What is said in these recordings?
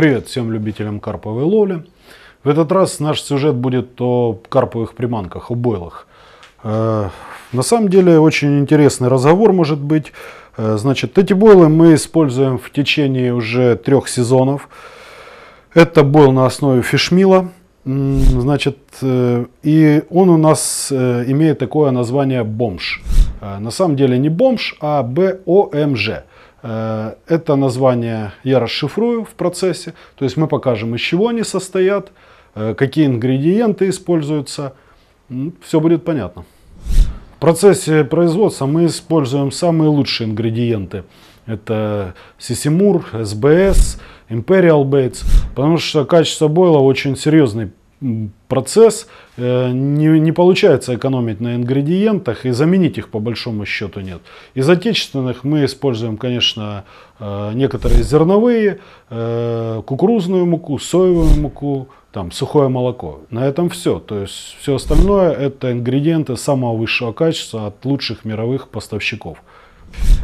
Привет всем любителям карповой ловли. В этот раз наш сюжет будет о карповых приманках, о бойлах. Э, на самом деле очень интересный разговор может быть. Э, значит, эти бойлы мы используем в течение уже трех сезонов. Это бойл на основе фишмила. Значит, э, и он у нас имеет такое название бомж. На самом деле не бомж, а БОМЖ. Э, это название я расшифрую в процессе, то есть мы покажем, из чего они состоят, э, какие ингредиенты используются, все будет понятно. В процессе производства мы используем самые лучшие ингредиенты. Это сисимур, СБС, Imperial Bates, потому что качество бойла очень серьезный процесс, э, не, не получается экономить на ингредиентах и заменить их по большому счету нет. Из отечественных мы используем, конечно, э, некоторые зерновые, э, кукурузную муку, соевую муку, там, сухое молоко. На этом все. То есть все остальное это ингредиенты самого высшего качества от лучших мировых поставщиков.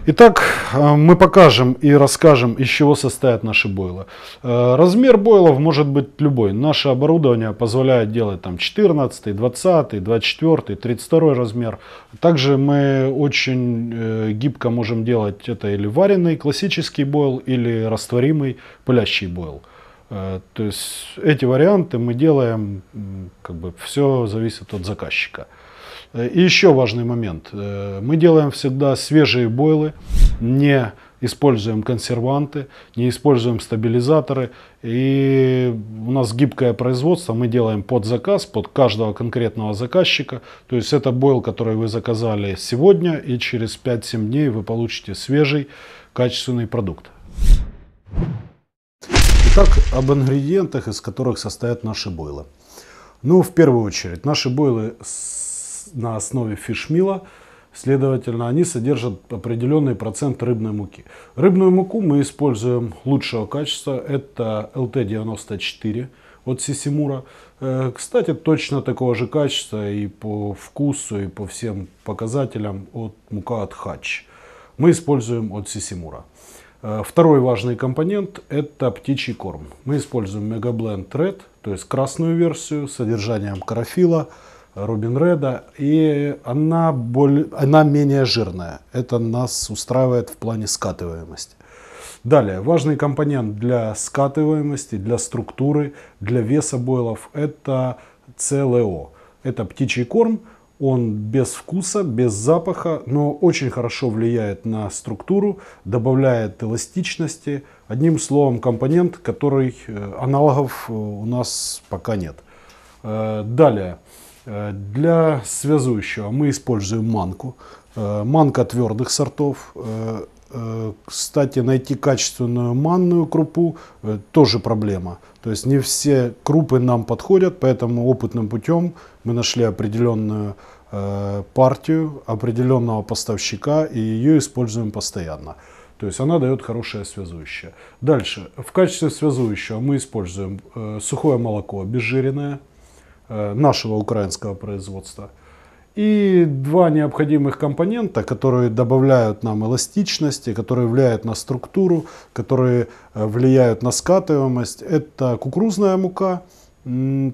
Итак, э, мы покажем и расскажем, из чего состоят наши бойлы. Э, размер бойлов может быть любой. Наше оборудование позволяет делать там 14, 20, 24, 32 размер. Также мы очень э, гибко можем делать это или вареный классический бойл, или растворимый пылящий бойл. То есть эти варианты мы делаем, как бы все зависит от заказчика. И еще важный момент. Э, мы делаем всегда свежие бойлы, не используем консерванты, не используем стабилизаторы. И у нас гибкое производство, мы делаем под заказ, под каждого конкретного заказчика. То есть это бойл, который вы заказали сегодня, и через 5-7 дней вы получите свежий, качественный продукт. Итак, об ингредиентах, из которых состоят наши бойлы. Ну, в первую очередь, наши бойлы на основе фишмила, следовательно, они содержат определенный процент рыбной муки. Рыбную муку мы используем лучшего качества, это LT94 от Сисимура. Э, кстати, точно такого же качества и по вкусу, и по всем показателям от мука от Хач. Мы используем от Сисимура. Э, второй важный компонент – это птичий корм. Мы используем Мегабленд Blend Red, то есть красную версию с содержанием карафила, Рубин Реда, и она, более, она менее жирная. Это нас устраивает в плане скатываемости. Далее, важный компонент для скатываемости, для структуры, для веса бойлов – это ЦЛО. Это птичий корм, он без вкуса, без запаха, но очень хорошо влияет на структуру, добавляет эластичности. Одним словом, компонент, который э, аналогов э, у нас пока нет. Э, далее. Э, для связующего мы используем манку. Э, манка твердых сортов. Э, кстати, найти качественную манную крупу тоже проблема. То есть не все крупы нам подходят, поэтому опытным путем мы нашли определенную партию определенного поставщика и ее используем постоянно. То есть она дает хорошее связующее. Дальше, в качестве связующего мы используем сухое молоко обезжиренное, Э, нашего украинского производства. И два необходимых компонента, которые добавляют нам эластичности, которые влияют на структуру, которые э, влияют на скатываемость, это кукурузная мука,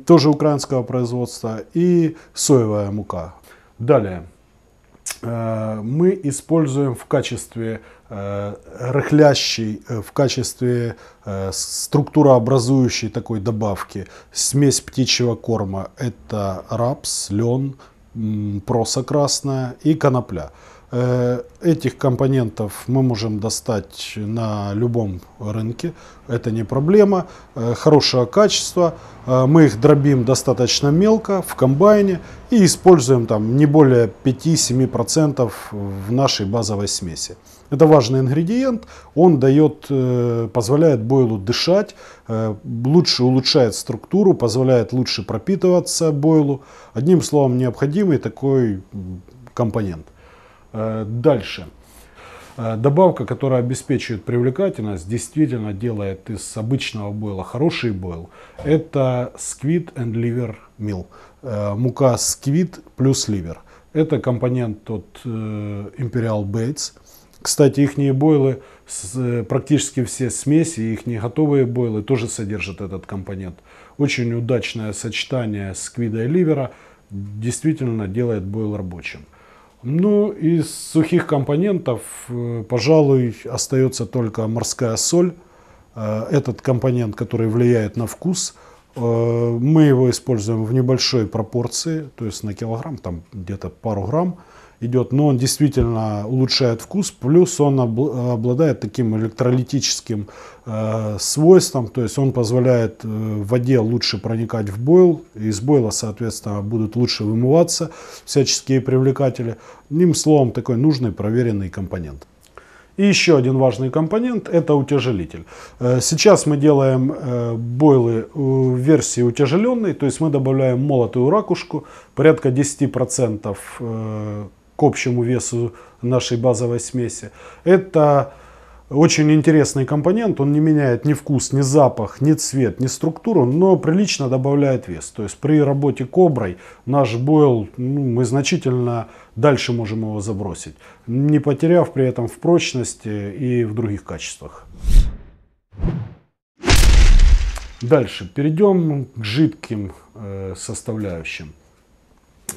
тоже украинского производства, и соевая мука. Далее. Э, мы используем в качестве э, рыхлящей, э, в качестве структурообразующей такой добавки смесь птичьего корма. Это рапс, лен, проса красная и конопля. Э, этих компонентов мы можем достать на любом рынке, это не проблема. Э, хорошего качества, э, мы их дробим достаточно мелко в комбайне и используем там не более 5-7% в нашей базовой смеси. Это важный ингредиент, он дает, позволяет бойлу дышать, лучше улучшает структуру, позволяет лучше пропитываться бойлу. Одним словом, необходимый такой компонент. Э, дальше. Э, добавка, которая обеспечивает привлекательность, действительно делает из обычного бойла хороший бойл. Это Squid and Liver Meal. Э, мука Squid плюс ливер. Это компонент от Imperial Bates. Кстати, их бойлы, практически все смеси, их готовые бойлы тоже содержат этот компонент. Очень удачное сочетание сквида и ливера действительно делает бойл рабочим. Ну, из сухих компонентов, э, пожалуй, остается только морская соль. Э, этот компонент, который влияет на вкус – Э, мы его используем в небольшой пропорции, то есть на килограмм, там где-то пару грамм идет, но он действительно улучшает вкус, плюс он обладает таким электролитическим э, свойством, то есть он позволяет э, воде лучше проникать в бойл, из бойла, соответственно, будут лучше вымываться всяческие привлекатели. Ним словом, такой нужный проверенный компонент. И еще один важный компонент – это утяжелитель. Э, сейчас мы делаем э, бойлы в э, версии утяжеленной, то есть мы добавляем молотую ракушку, порядка 10% к общему весу нашей базовой смеси. Это очень интересный компонент, он не меняет ни вкус, ни запах, ни цвет, ни структуру, но прилично добавляет вес. То есть при работе коброй наш бойл, ну, мы значительно дальше можем его забросить, не потеряв при этом в прочности и в других качествах. Дальше перейдем к жидким э, составляющим.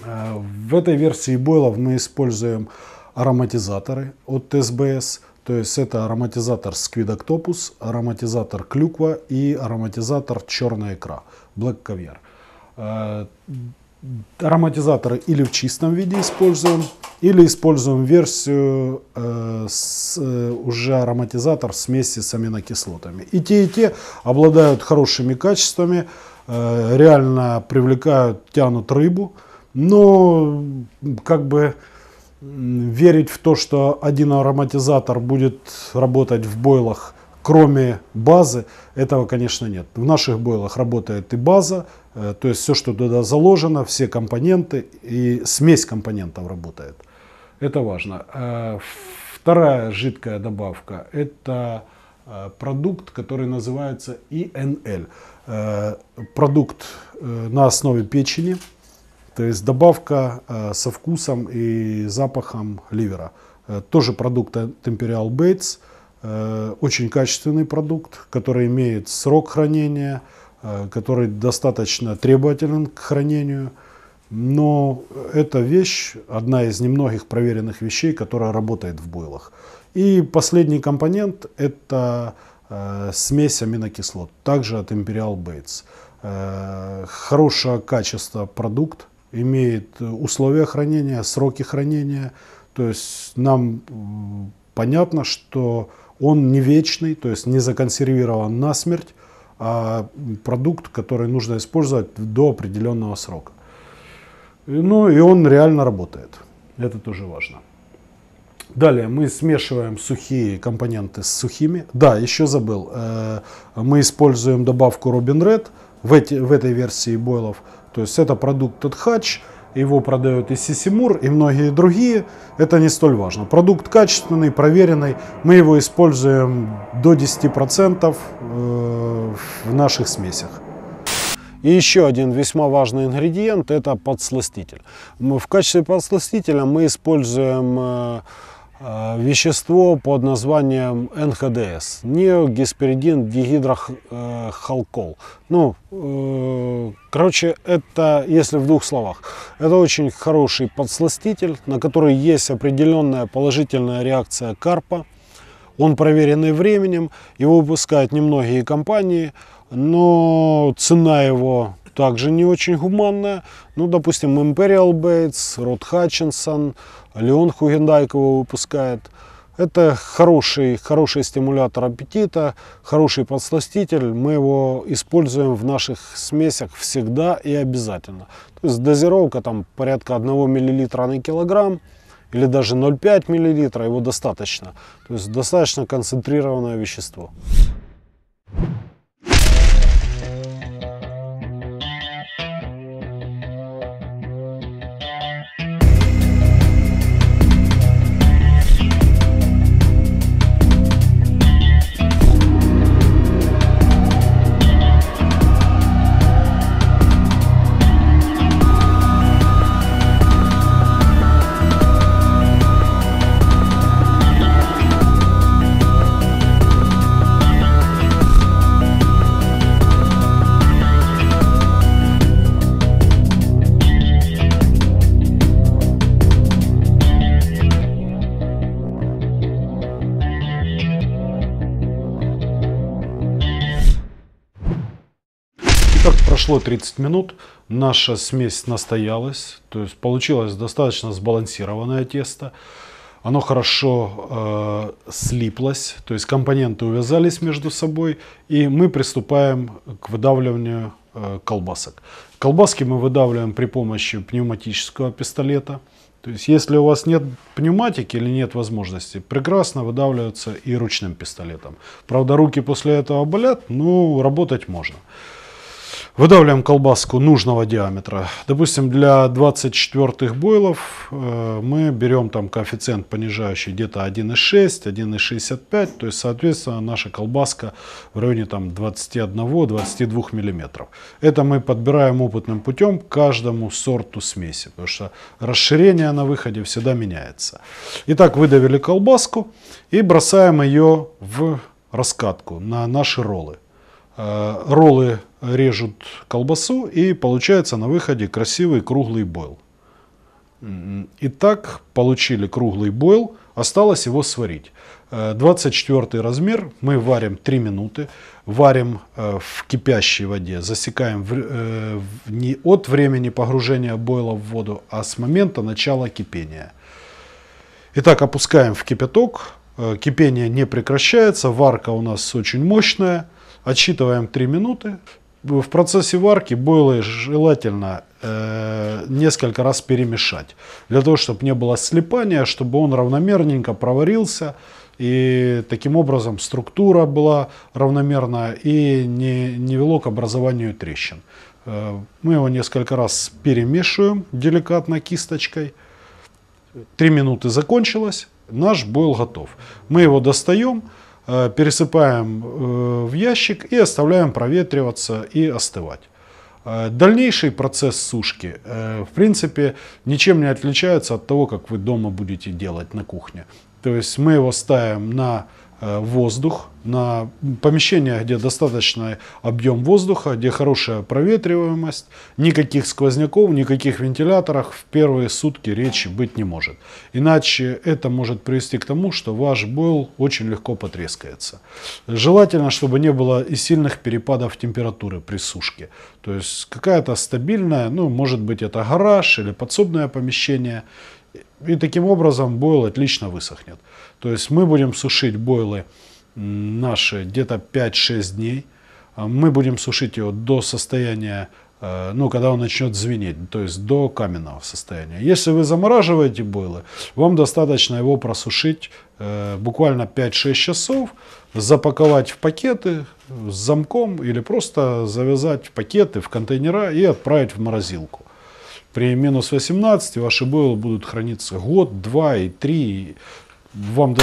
Э, в этой версии бойлов мы используем ароматизаторы от СБС, то есть это ароматизатор сквидоктопус, ароматизатор клюква и ароматизатор черная икра, black caviar. Э, ароматизаторы или в чистом виде используем, или используем версию э, с, э, уже ароматизатор в смеси с аминокислотами. И те, и те обладают хорошими качествами, э, реально привлекают, тянут рыбу, но как бы верить в то, что один ароматизатор будет работать в бойлах, кроме базы, этого, конечно, нет. В наших бойлах работает и база, э, то есть все, что туда заложено, все компоненты и смесь компонентов работает. Это важно. Э, вторая жидкая добавка – это э, продукт, который называется ИНЛ. Продукт на основе печени – то есть добавка э, со вкусом и запахом ливера. Э, тоже продукт Imperial Bates. Э, очень качественный продукт, который имеет срок хранения, который достаточно требователен к хранению. Но эта вещь одна из немногих проверенных вещей, которая работает в бойлах. И последний компонент – это смесь аминокислот, также от Imperial Bates. Хорошего качества продукт, имеет э, условия хранения, сроки хранения. То есть нам э, понятно, что он не вечный, то есть не законсервирован насмерть, а продукт, который нужно использовать до определенного срока. Ну и он реально работает. Это тоже важно. Далее мы смешиваем сухие компоненты с сухими. Да, еще забыл. Э, мы используем добавку Robin Red в, эти, в этой версии бойлов то есть это продукт Тотхач, его продает и Сисимур, и многие другие. Это не столь важно. Продукт качественный, проверенный. Мы его используем до 10% э, в наших смесях. И еще один весьма важный ингредиент – это подсластитель. В качестве подсластителя мы используем э, вещество под названием НХДС, неогесперидин дигидрохалкол. Ну, э, короче, это, если в двух словах, это очень хороший подсластитель, на который есть определенная положительная реакция карпа. Он проверенный временем, его выпускают немногие компании, но цена его также не очень гуманная. Ну, допустим, Imperial Bates, Род Хатчинсон, Леон Хугендайк выпускает. Это хороший, хороший стимулятор аппетита, хороший подсластитель. Мы его используем в наших смесях всегда и обязательно. То есть дозировка там порядка 1 мл на килограмм или даже 0,5 мл, его достаточно. То есть достаточно концентрированное вещество. Прошло 30 минут, наша смесь настоялась, то есть получилось достаточно сбалансированное тесто. Оно хорошо э, слиплось, то есть компоненты увязались между собой, и мы приступаем к выдавливанию э, колбасок. Колбаски мы выдавливаем при помощи пневматического пистолета. То есть, если у вас нет пневматики или нет возможности, прекрасно выдавливаются и ручным пистолетом. Правда, руки после этого болят, но работать можно. Выдавливаем колбаску нужного диаметра. Допустим, для 24 бойлов э, мы берем там коэффициент понижающий где-то 1,6, 1,65. То есть, соответственно, наша колбаска в районе там 21-22 мм. Это мы подбираем опытным путем каждому сорту смеси. Потому что расширение на выходе всегда меняется. Итак, выдавили колбаску и бросаем ее в раскатку на наши роллы. Э, роллы режут колбасу, и получается на выходе красивый круглый бойл. Итак, получили круглый бойл, осталось его сварить. 24 э, размер, мы варим 3 минуты, варим э, в кипящей воде, засекаем не от времени погружения бойла в воду, а с момента начала кипения. Итак, опускаем в кипяток, кипение не прекращается, варка у нас очень мощная – Отсчитываем 3 минуты. В процессе варки бойлы желательно э, несколько раз перемешать, для того, чтобы не было слипания, чтобы он равномерненько проварился, и таким образом структура была равномерная и не, не вело к образованию трещин. Э, мы его несколько раз перемешиваем деликатно кисточкой. Три минуты закончилось, наш бойл готов. Мы его достаем, Э, пересыпаем э, в ящик и оставляем проветриваться и остывать. Э, дальнейший процесс сушки, в принципе, ничем не отличается от того, как вы дома будете делать на кухне. То есть мы его ставим на Э, воздух, на помещение, где достаточный объем воздуха, где хорошая проветриваемость, никаких сквозняков, никаких вентиляторов в первые сутки речи быть не может. Иначе это может привести к тому, что ваш бойл очень легко потрескается. Желательно, чтобы не было и сильных перепадов температуры при сушке. То есть какая-то стабильная, ну может быть это гараж или подсобное помещение, и таким образом бойл отлично высохнет. То есть мы будем сушить бойлы наши где-то 5-6 дней. А мы будем сушить его до состояния, э, ну, когда он начнет звенеть, то есть до каменного состояния. Если вы замораживаете бойлы, вам достаточно его просушить э, буквально 5-6 часов, запаковать в пакеты с замком или просто завязать в пакеты, в контейнера и отправить в морозилку. При минус 18 ваши бойлы будут храниться год, два и три. Вам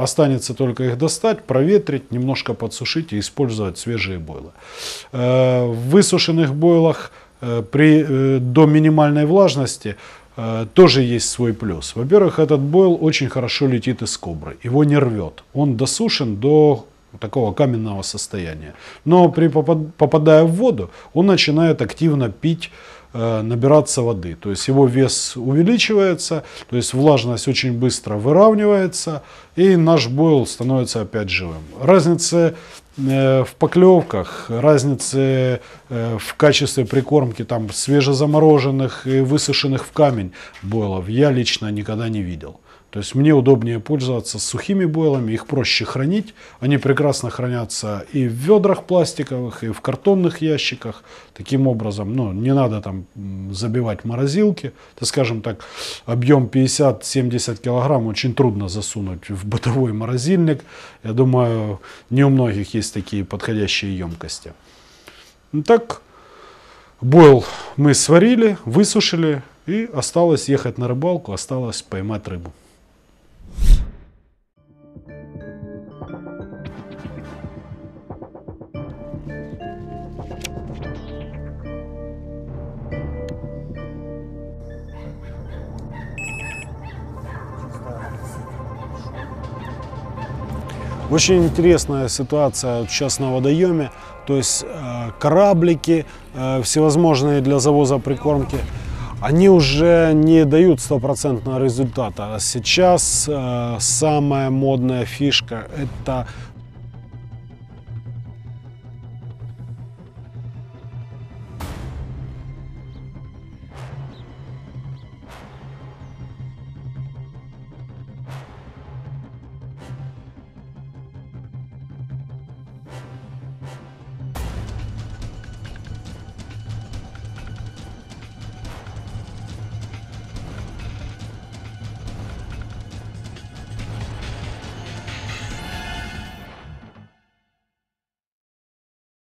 останется только их достать, проветрить, немножко подсушить и использовать свежие бойлы. Э, в высушенных бойлах э, при, э, до минимальной влажности тоже есть свой плюс. Во-первых, этот бойл очень хорошо летит из кобры, его не рвет. Он досушен до такого каменного состояния. Но при попадая в воду, он начинает активно пить Э, набираться воды. То есть его вес увеличивается, то есть влажность очень быстро выравнивается, и наш бойл становится опять живым. Разницы э, в поклевках, разницы э, в качестве прикормки там свежезамороженных и высушенных в камень бойлов я лично никогда не видел. То есть мне удобнее пользоваться сухими бойлами, их проще хранить. Они прекрасно хранятся и в ведрах пластиковых, и в картонных ящиках. Таким образом, ну, не надо там забивать морозилки. То, скажем так, объем 50-70 килограмм очень трудно засунуть в бытовой морозильник. Я думаю, не у многих есть такие подходящие емкости. Так, бойл мы сварили, высушили, и осталось ехать на рыбалку, осталось поймать рыбу. Очень интересная ситуация сейчас на водоеме, то есть э, кораблики, э, всевозможные для завоза прикормки – они уже не дают стопроцентного результата. А сейчас э, самая модная фишка – это